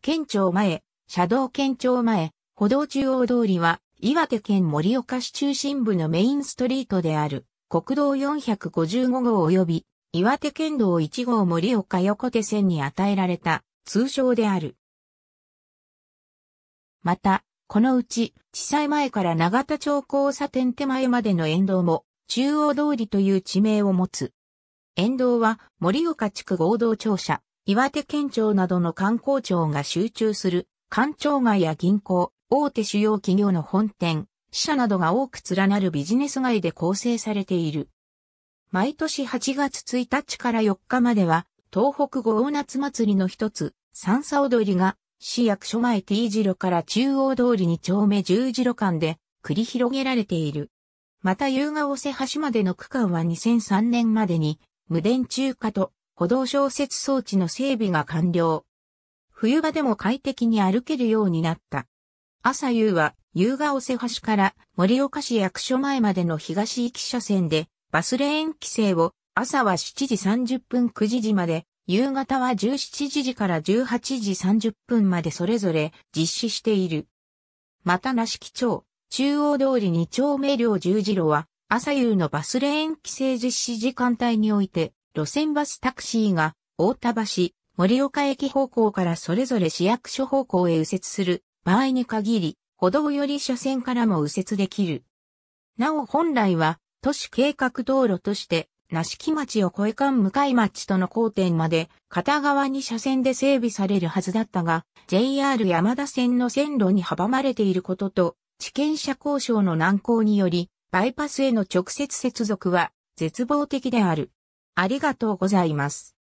県庁前、車道県庁前、歩道中央通りは、岩手県盛岡市中心部のメインストリートである、国道455号及び、岩手県道1号盛岡横手線に与えられた、通称である。また、このうち、地裁前から長田町交差点手前までの沿道も、中央通りという地名を持つ。沿道は、盛岡地区合同庁舎、岩手県庁などの観光庁が集中する、官庁街や銀行、大手主要企業の本店、支社などが多く連なるビジネス街で構成されている。毎年8月1日から4日までは、東北五大夏祭りの一つ、三佐踊りが、市役所前 T 字路から中央通り2丁目十字路間で繰り広げられている。また、夕顔瀬橋までの区間は2003年までに、無電中華と歩道小説装置の整備が完了。冬場でも快適に歩けるようになった。朝夕は、夕が瀬橋から盛岡市役所前までの東行き車線で、バスレーン規制を、朝は7時30分9時まで、夕方は17時から18時30分までそれぞれ実施している。また、梨木町、中央通り2丁目両十字路は、朝夕のバスレーン規制実施時間帯において、路線バスタクシーが、大田橋、盛岡駅方向からそれぞれ市役所方向へ右折する場合に限り、歩道より車線からも右折できる。なお本来は、都市計画道路として、梨木町を越え間向かい町との交点まで片側に車線で整備されるはずだったが、JR 山田線の線路に阻まれていることと、地権者交渉の難航により、バイパスへの直接接続は絶望的である。ありがとうございます。